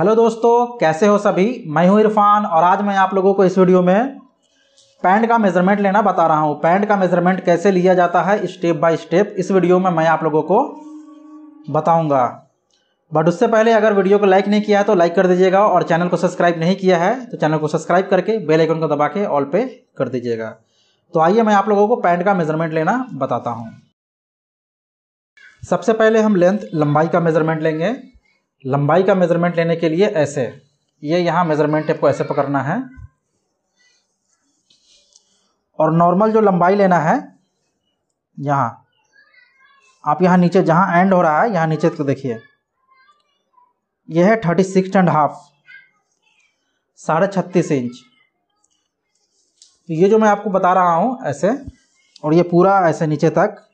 hello दोस्तों कैसे हो सभी मैं हूं इरफान और आज मैं आप लोगों को इस वीडियो में पैंट का मेजरमेंट लेना बता रहा हूं पैंट का मेजरमेंट कैसे लिया जाता है स्टेप बाय स्टेप इस वीडियो में मैं आप लोगों को बताऊंगा बट उससे पहले अगर वीडियो को लाइक नहीं किया है तो लाइक कर दीजिएगा और चैनल को सब्सक्राइब नहीं किया है तो चैनल को सब्सक्राइब करके बेलाइकन को दबा के ऑल पे कर दीजिएगा तो आइए मैं आप लोगों को पैंट का मेजरमेंट लेना बताता हूँ सबसे पहले हम लेंथ लंबाई का मेजरमेंट लेंगे लंबाई का मेजरमेंट लेने के लिए ऐसे ये यहाँ मेजरमेंट आपको ऐसे पकड़ना है और नॉर्मल जो लंबाई लेना है यहाँ आप यहाँ नीचे जहाँ एंड हो रहा है यहाँ नीचे तो देखिए यह है थर्टी सिक्स एंड हाफ साढ़े छत्तीस इंच तो ये जो मैं आपको बता रहा हूँ ऐसे और ये पूरा ऐसे नीचे तक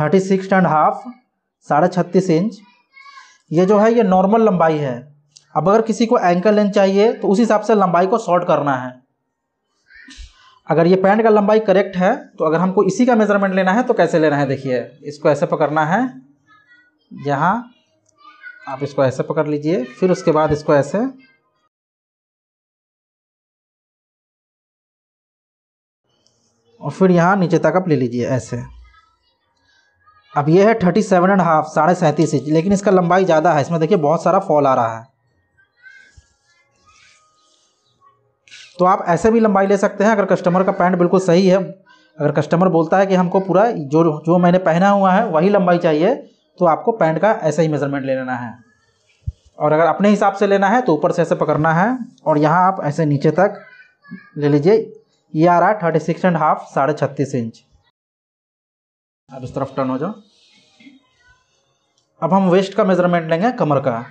थर्टी सिक्स एंड हाफ साढ़े छत्तीस इंच ये जो है ये नॉर्मल लंबाई है अब अगर किसी को एंकल लेंथ चाहिए तो उस हिसाब से लंबाई को शॉर्ट करना है अगर ये पैंट का लंबाई करेक्ट है तो अगर हमको इसी का मेजरमेंट लेना है तो कैसे लेना है देखिए इसको ऐसे पकड़ना है यहाँ आप इसको ऐसे पकड़ लीजिए फिर उसके बाद इसको ऐसे और फिर यहाँ नीचे तक आप ले लीजिए ऐसे अब ये है थर्टी सेवन एंड हाफ साढ़े सैंतीस इंच लेकिन इसका लंबाई ज़्यादा है इसमें देखिए बहुत सारा फॉल आ रहा है तो आप ऐसे भी लंबाई ले सकते हैं अगर कस्टमर का पैंट बिल्कुल सही है अगर कस्टमर बोलता है कि हमको पूरा जो जो मैंने पहना हुआ है वही लंबाई चाहिए तो आपको पैंट का ऐसा ही मेज़रमेंट ले लेना है और अगर अपने हिसाब से लेना है तो ऊपर से ऐसे पकड़ना है और यहाँ आप ऐसे नीचे तक ले लीजिए ये आ रहा है थर्टी सिक्स एंड हाफ साढ़े छत्तीस इंच अब इस तरफ टर्न हो जाओ अब हम वेस्ट का मेजरमेंट लेंगे कमर का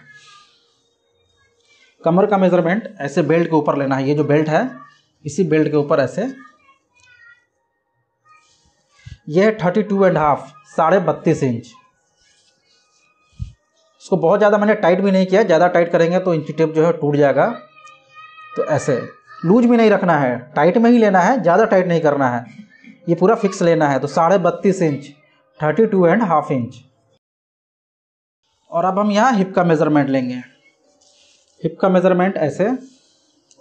कमर का मेजरमेंट ऐसे बेल्ट के ऊपर लेना है ये जो बेल्ट है इसी बेल्ट के ऊपर ऐसे यह है थर्टी टू एंड हाफ साढ़े बत्तीस इंच इसको बहुत ज़्यादा मैंने टाइट भी नहीं किया ज़्यादा टाइट करेंगे तो इंची टेप जो है टूट जाएगा तो ऐसे लूज भी नहीं रखना है टाइट में ही लेना है ज़्यादा टाइट नहीं करना है ये पूरा फिक्स लेना है तो साढ़े बत्तीस inch thirty two and half inch और अब हम यहाँ हिप का मेज़रमेंट लेंगे हिप का मेज़रमेंट ऐसे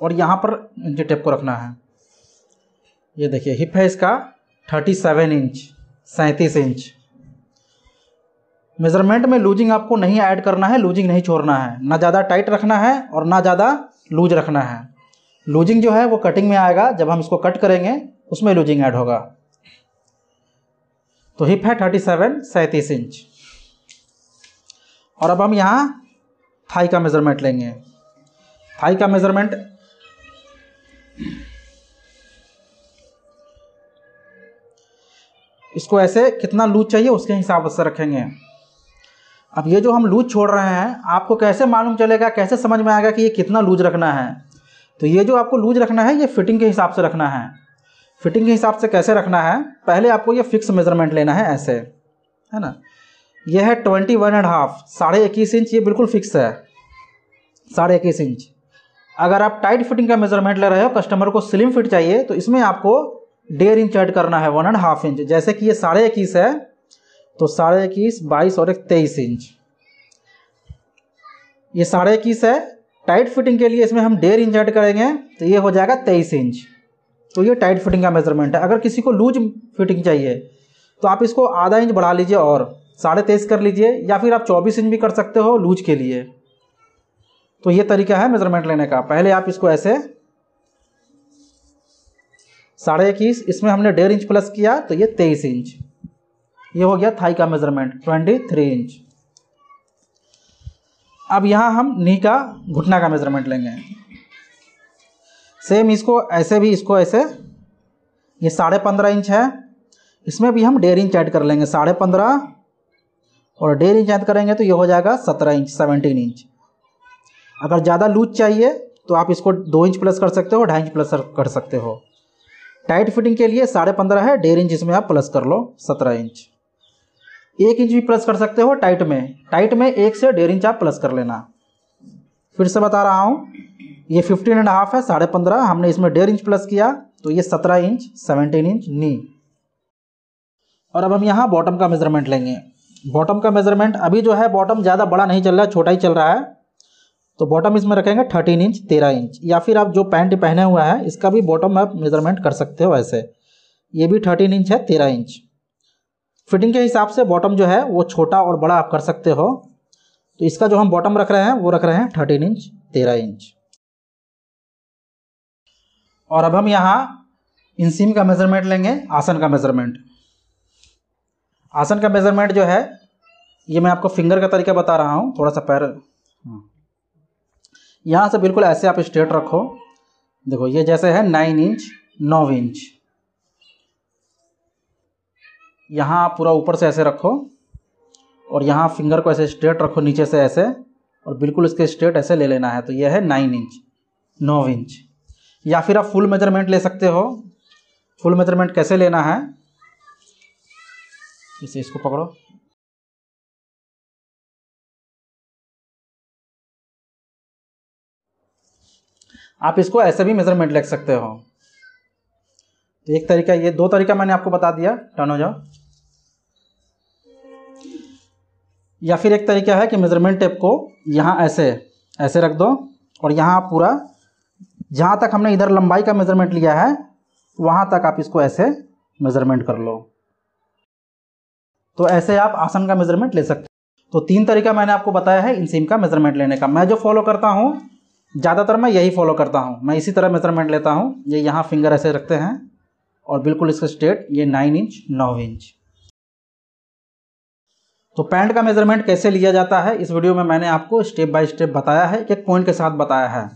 और यहाँ पर इंची टेप को रखना है ये देखिए हिप है इसका थर्टी सेवन इंच सैंतीस इंच मेज़रमेंट में लूजिंग आपको नहीं ऐड करना है लूजिंग नहीं छोड़ना है ना ज़्यादा टाइट रखना है और ना ज़्यादा लूज रखना है लूजिंग जो है वो कटिंग में आएगा जब हम इसको कट करेंगे उसमें लूजिंग ऐड होगा तो हिप है थर्टी सेवन सैंतीस इंच और अब हम यहाँ थाई का मेज़रमेंट लेंगे थाई का मेज़रमेंट इसको ऐसे कितना लूज चाहिए उसके हिसाब से रखेंगे अब ये जो हम लूज छोड़ रहे हैं आपको कैसे मालूम चलेगा कैसे समझ में आएगा कि ये कितना लूज रखना है तो ये जो आपको लूज रखना है ये फिटिंग के हिसाब से रखना है फिटिंग के हिसाब से कैसे रखना है पहले आपको ये फिक्स मेजरमेंट लेना है ऐसे है ना ये है ट्वेंटी वन एंड हाफ साढ़े इक्कीस इंच ये बिल्कुल फिक्स है साढ़े इक्कीस इंच अगर आप टाइट फिटिंग का मेजरमेंट ले रहे हो कस्टमर को स्लिम फिट चाहिए तो इसमें आपको डेढ़ इंच ऐड करना है वन एंड हाफ इंच जैसे कि ये साढ़े इक्कीस है तो साढ़े इक्कीस बाईस और एक तेईस इंच ये साढ़े इक्कीस है टाइट फिटिंग के लिए इसमें हम डेढ़ इंच ऐड करेंगे तो ये हो जाएगा तेईस इंच तो ये टाइट फिटिंग का मेजरमेंट है अगर किसी को लूज फिटिंग चाहिए तो आप इसको आधा इंच बढ़ा लीजिए और साढ़े तेईस कर लीजिए या फिर आप चौबीस इंच भी कर सकते हो लूज के लिए तो ये तरीका है मेजरमेंट लेने का पहले आप इसको ऐसे साढ़े इक्कीस इसमें हमने डेढ़ इंच प्लस किया तो ये तेईस इंच ये हो गया थाई का मेजरमेंट ट्वेंटी थ्री इंच अब यहाँ हम नी का घुटना का मेजरमेंट लेंगे सेम इसको ऐसे भी इसको ऐसे ये साढ़े पंद्रह इंच है इसमें भी हम डेढ़ इंच ऐड कर लेंगे साढ़े पंद्रह और डेढ़ इंच ऐड करेंगे तो ये हो जाएगा सत्रह इंच सेवनटीन इंच अगर ज़्यादा लूज चाहिए तो आप इसको दो इंच प्लस कर सकते हो ढाई इंच प्लस कर सकते हो टाइट फिटिंग के लिए साढ़े पंद्रह है डेढ़ इंच इसमें आप प्लस कर लो सत्रह इंच एक इंच भी प्लस कर सकते हो टाइट में टाइट में एक से डेढ़ इंच आप प्लस कर लेना फिर से बता रहा हूँ ये फिफ्टीन एंड हाफ है साढ़े पंद्रह हमने इसमें डेढ़ इंच प्लस किया तो ये सत्रह इंच सेवनटीन इंच नी और अब हम यहाँ बॉटम का मेजरमेंट लेंगे बॉटम का मेजरमेंट अभी जो है बॉटम ज़्यादा बड़ा नहीं चल रहा है छोटा ही चल रहा है तो बॉटम इसमें रखेंगे थर्टीन इंच तेरह इंच या फिर आप जो पैंट पहने हुआ है इसका भी बॉटम आप मेजरमेंट कर सकते हो ऐसे ये भी थर्टीन इंच है तेरह इंच फिटिंग के हिसाब से बॉटम जो है वो छोटा और बड़ा आप कर सकते हो तो इसका जो हम बॉटम रख रहे हैं वो रख रहे हैं थर्टीन इंच तेरह इंच और अब हम यहाँ इंसीम का मेज़रमेंट लेंगे आसन का मेज़रमेंट आसन का मेज़रमेंट जो है ये मैं आपको फिंगर का तरीका बता रहा हूँ थोड़ा सा पैर यहाँ से बिल्कुल ऐसे आप स्ट्रेट रखो देखो ये जैसे है नाइन इंच नौ इंच यहाँ आप पूरा ऊपर से ऐसे रखो और यहाँ फिंगर को ऐसे स्ट्रेट रखो नीचे से ऐसे और बिल्कुल इसके स्ट्रेट ऐसे ले लेना है तो यह है नाइन इंच नौ इंच या फिर आप फुल मेजरमेंट ले सकते हो फुल मेजरमेंट कैसे लेना है इसे इसको पकड़ो आप इसको ऐसे भी मेजरमेंट ले सकते हो तो एक तरीका ये दो तरीका मैंने आपको बता दिया टर्न हो जाओ या फिर एक तरीका है कि मेजरमेंट टेप को यहाँ ऐसे ऐसे रख दो और यहाँ पूरा जहाँ तक हमने इधर लंबाई का मेज़रमेंट लिया है वहाँ तक आप इसको ऐसे मेज़रमेंट कर लो तो ऐसे आप आसन का मेज़रमेंट ले सकते तो तीन तरीका मैंने आपको बताया है इन का मेज़रमेंट लेने का मैं जो फॉलो करता हूँ ज़्यादातर मैं यही फॉलो करता हूँ मैं इसी तरह मेज़रमेंट लेता हूँ ये यहाँ फिंगर ऐसे रखते हैं और बिल्कुल इसका स्ट्रेट ये नाइन इंच नौ इंच तो पैंट का मेज़रमेंट कैसे लिया जाता है इस वीडियो में मैंने आपको स्टेप बाय स्टेप बताया है एक पॉइंट के साथ बताया है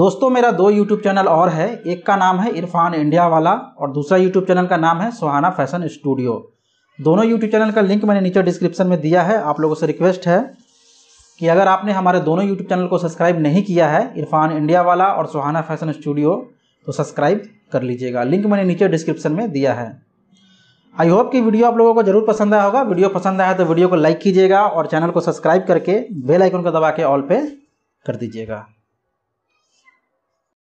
दोस्तों मेरा दो यूट्यूब चैनल और है एक का नाम है इरफान इंडिया वाला और दूसरा यूट्यूब चैनल का नाम है सुहाना फैशन स्टूडियो दोनों यूट्यूब चैनल का लिंक मैंने नीचे डिस्क्रिप्शन में दिया है आप लोगों से रिक्वेस्ट है कि अगर आपने हमारे दोनों यूट्यूब चैनल को सब्सक्राइब नहीं किया है इरफान इंडिया वाला और सुहाना फैशन स्टूडियो तो सब्सक्राइब कर लीजिएगा लिंक मैंने नीचे डिस्क्रिप्शन में दिया है आई होप कि वीडियो आप लोगों को जरूर पसंद आया होगा वीडियो पसंद आया तो वीडियो को लाइक कीजिएगा और चैनल को सब्सक्राइब करके बेल आइकन को दबा के ऑल पे कर दीजिएगा